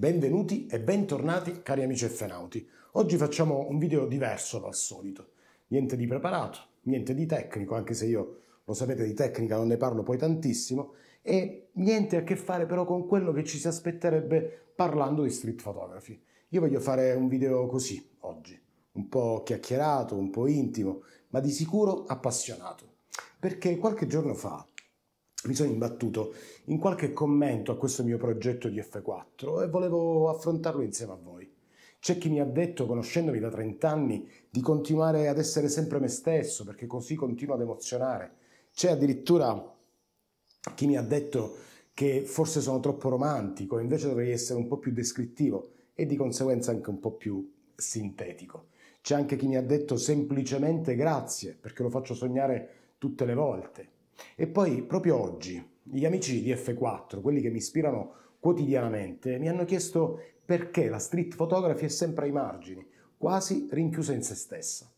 Benvenuti e bentornati cari amici effenauti. Oggi facciamo un video diverso dal solito. Niente di preparato, niente di tecnico, anche se io lo sapete di tecnica non ne parlo poi tantissimo, e niente a che fare però con quello che ci si aspetterebbe parlando di street photography. Io voglio fare un video così oggi, un po' chiacchierato, un po' intimo, ma di sicuro appassionato. Perché qualche giorno fa mi sono imbattuto in qualche commento a questo mio progetto di F4 e volevo affrontarlo insieme a voi. C'è chi mi ha detto, conoscendomi da 30 anni, di continuare ad essere sempre me stesso perché così continuo ad emozionare. C'è addirittura chi mi ha detto che forse sono troppo romantico, invece dovrei essere un po' più descrittivo e di conseguenza anche un po' più sintetico. C'è anche chi mi ha detto semplicemente grazie perché lo faccio sognare tutte le volte e poi proprio oggi gli amici di F4, quelli che mi ispirano quotidianamente, mi hanno chiesto perché la street photography è sempre ai margini, quasi rinchiusa in se stessa.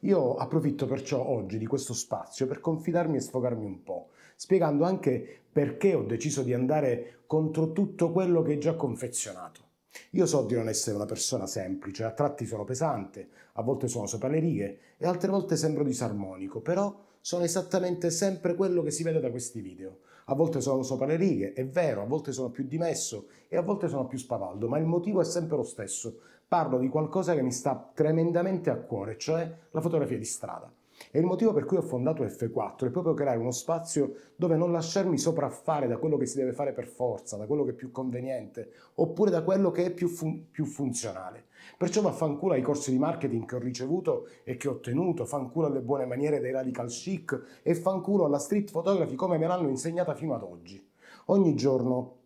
Io approfitto perciò oggi di questo spazio per confidarmi e sfogarmi un po', spiegando anche perché ho deciso di andare contro tutto quello che è già confezionato. Io so di non essere una persona semplice, a tratti sono pesante, a volte sono sopra le righe e altre volte sembro disarmonico, però sono esattamente sempre quello che si vede da questi video. A volte sono sopra le righe, è vero, a volte sono più dimesso e a volte sono più spavaldo, ma il motivo è sempre lo stesso. Parlo di qualcosa che mi sta tremendamente a cuore, cioè la fotografia di strada. E il motivo per cui ho fondato F4 è proprio creare uno spazio dove non lasciarmi sopraffare da quello che si deve fare per forza, da quello che è più conveniente, oppure da quello che è più, fun- più funzionale. Perciò vaffanculo ai corsi di marketing che ho ricevuto e che ho ottenuto, fanculo alle buone maniere dei radical chic e fanculo alla street photography come me l'hanno insegnata fino ad oggi. Ogni giorno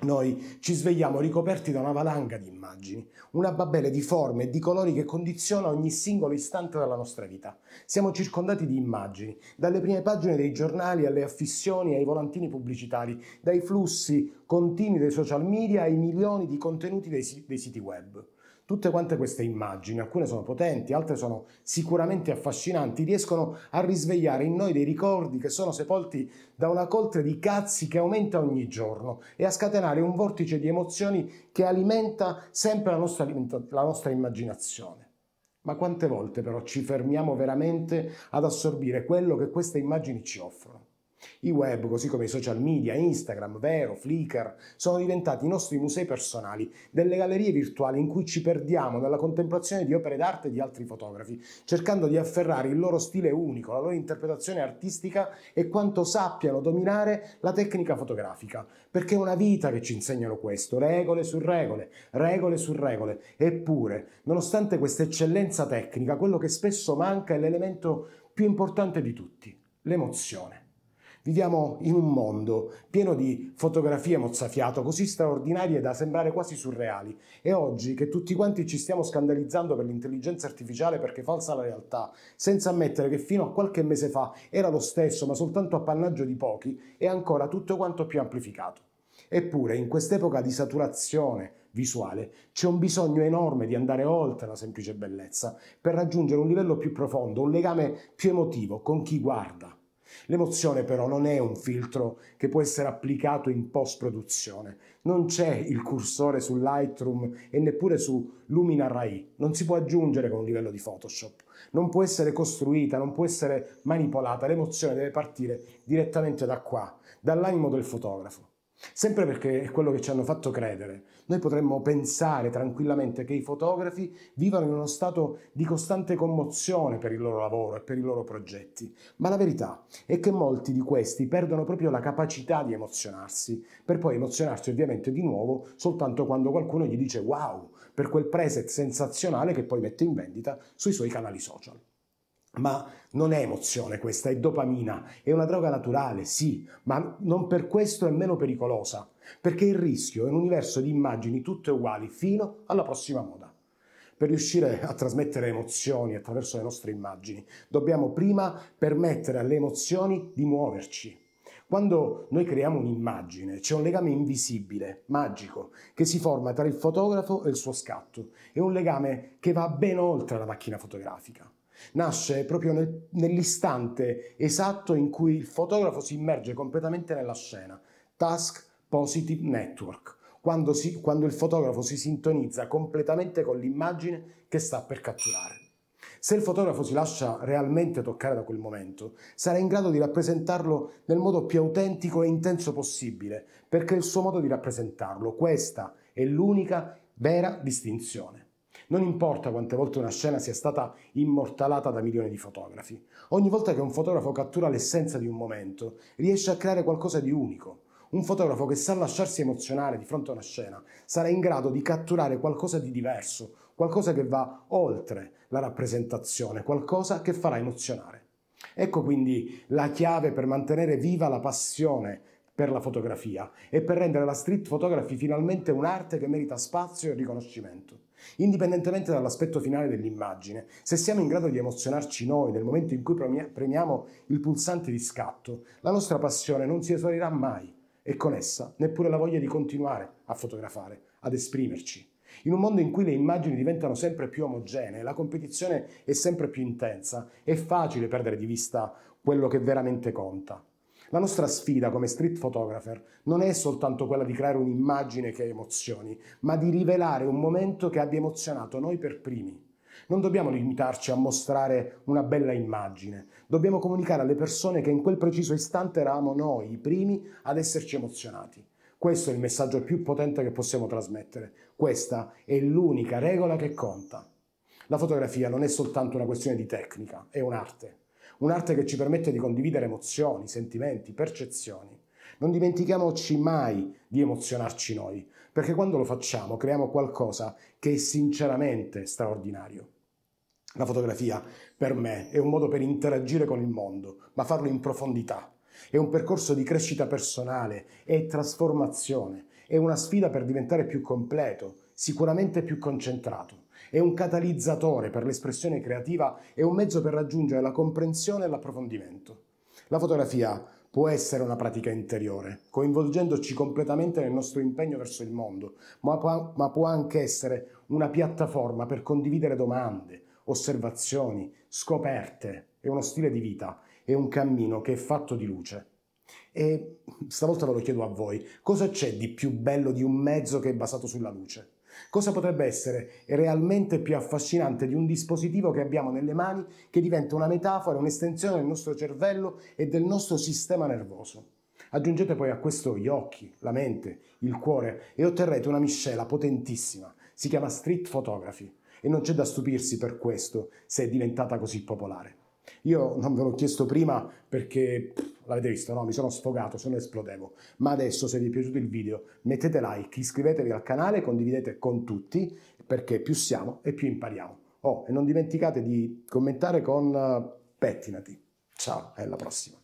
noi ci svegliamo ricoperti da una valanga di immagini, una babele di forme e di colori che condiziona ogni singolo istante della nostra vita. Siamo circondati di immagini, dalle prime pagine dei giornali alle affissioni ai volantini pubblicitari, dai flussi continui dei social media ai milioni di contenuti dei, dei siti web. Tutte quante queste immagini, alcune sono potenti, altre sono sicuramente affascinanti, riescono a risvegliare in noi dei ricordi che sono sepolti da una coltre di cazzi che aumenta ogni giorno e a scatenare un vortice di emozioni che alimenta sempre la nostra, la nostra immaginazione. Ma quante volte però ci fermiamo veramente ad assorbire quello che queste immagini ci offrono? I web, così come i social media, Instagram, Vero, Flickr, sono diventati i nostri musei personali, delle gallerie virtuali in cui ci perdiamo nella contemplazione di opere d'arte di altri fotografi, cercando di afferrare il loro stile unico, la loro interpretazione artistica e quanto sappiano dominare la tecnica fotografica. Perché è una vita che ci insegnano questo, regole su regole, regole su regole. Eppure, nonostante questa eccellenza tecnica, quello che spesso manca è l'elemento più importante di tutti, l'emozione. Viviamo in un mondo pieno di fotografie mozzafiato così straordinarie da sembrare quasi surreali e oggi che tutti quanti ci stiamo scandalizzando per l'intelligenza artificiale perché falsa la realtà, senza ammettere che fino a qualche mese fa era lo stesso ma soltanto appannaggio di pochi, è ancora tutto quanto più amplificato. Eppure in quest'epoca di saturazione visuale c'è un bisogno enorme di andare oltre la semplice bellezza per raggiungere un livello più profondo, un legame più emotivo con chi guarda. L'emozione però non è un filtro che può essere applicato in post-produzione. Non c'è il cursore su Lightroom e neppure su Lumina Rai. Non si può aggiungere con un livello di Photoshop. Non può essere costruita, non può essere manipolata. L'emozione deve partire direttamente da qua, dall'animo del fotografo. Sempre perché è quello che ci hanno fatto credere. Noi potremmo pensare tranquillamente che i fotografi vivano in uno stato di costante commozione per il loro lavoro e per i loro progetti, ma la verità è che molti di questi perdono proprio la capacità di emozionarsi, per poi emozionarsi ovviamente di nuovo soltanto quando qualcuno gli dice wow per quel preset sensazionale che poi mette in vendita sui suoi canali social ma non è emozione questa, è dopamina, è una droga naturale, sì, ma non per questo è meno pericolosa, perché il rischio è un universo di immagini tutte uguali fino alla prossima moda. Per riuscire a trasmettere emozioni attraverso le nostre immagini, dobbiamo prima permettere alle emozioni di muoverci. Quando noi creiamo un'immagine c'è un legame invisibile, magico, che si forma tra il fotografo e il suo scatto. È un legame che va ben oltre la macchina fotografica. Nasce proprio nel, nell'istante esatto in cui il fotografo si immerge completamente nella scena. Task Positive Network, quando, si, quando il fotografo si sintonizza completamente con l'immagine che sta per catturare. Se il fotografo si lascia realmente toccare da quel momento, sarà in grado di rappresentarlo nel modo più autentico e intenso possibile, perché è il suo modo di rappresentarlo. Questa è l'unica vera distinzione. Non importa quante volte una scena sia stata immortalata da milioni di fotografi. Ogni volta che un fotografo cattura l'essenza di un momento, riesce a creare qualcosa di unico. Un fotografo che sa lasciarsi emozionare di fronte a una scena sarà in grado di catturare qualcosa di diverso, qualcosa che va oltre la rappresentazione, qualcosa che farà emozionare. Ecco quindi la chiave per mantenere viva la passione per la fotografia e per rendere la street photography finalmente un'arte che merita spazio e riconoscimento. Indipendentemente dall'aspetto finale dell'immagine, se siamo in grado di emozionarci noi nel momento in cui premiamo il pulsante di scatto, la nostra passione non si esaurirà mai e con essa neppure la voglia di continuare a fotografare, ad esprimerci. In un mondo in cui le immagini diventano sempre più omogenee, la competizione è sempre più intensa, è facile perdere di vista quello che veramente conta, la nostra sfida come street photographer non è soltanto quella di creare un'immagine che emozioni, ma di rivelare un momento che abbia emozionato noi per primi. Non dobbiamo limitarci a mostrare una bella immagine, dobbiamo comunicare alle persone che in quel preciso istante eravamo noi i primi ad esserci emozionati. Questo è il messaggio più potente che possiamo trasmettere. Questa è l'unica regola che conta. La fotografia non è soltanto una questione di tecnica, è un'arte un'arte che ci permette di condividere emozioni, sentimenti, percezioni. Non dimentichiamoci mai di emozionarci noi, perché quando lo facciamo creiamo qualcosa che è sinceramente straordinario. La fotografia, per me, è un modo per interagire con il mondo, ma farlo in profondità. È un percorso di crescita personale e trasformazione, è una sfida per diventare più completo, sicuramente più concentrato è un catalizzatore per l'espressione creativa e un mezzo per raggiungere la comprensione e l'approfondimento. La fotografia può essere una pratica interiore, coinvolgendoci completamente nel nostro impegno verso il mondo, ma può, ma può anche essere una piattaforma per condividere domande, osservazioni, scoperte. È uno stile di vita, è un cammino che è fatto di luce. E stavolta ve lo chiedo a voi, cosa c'è di più bello di un mezzo che è basato sulla luce? Cosa potrebbe essere realmente più affascinante di un dispositivo che abbiamo nelle mani che diventa una metafora, un'estensione del nostro cervello e del nostro sistema nervoso? Aggiungete poi a questo gli occhi, la mente, il cuore e otterrete una miscela potentissima. Si chiama street photography e non c'è da stupirsi per questo se è diventata così popolare. Io non ve l'ho chiesto prima perché l'avete visto, no? Mi sono sfogato, sono esplodevo. Ma adesso se vi è piaciuto il video mettete like, iscrivetevi al canale, condividete con tutti perché più siamo e più impariamo. Oh, e non dimenticate di commentare con eh, pettinati. Ciao e alla prossima.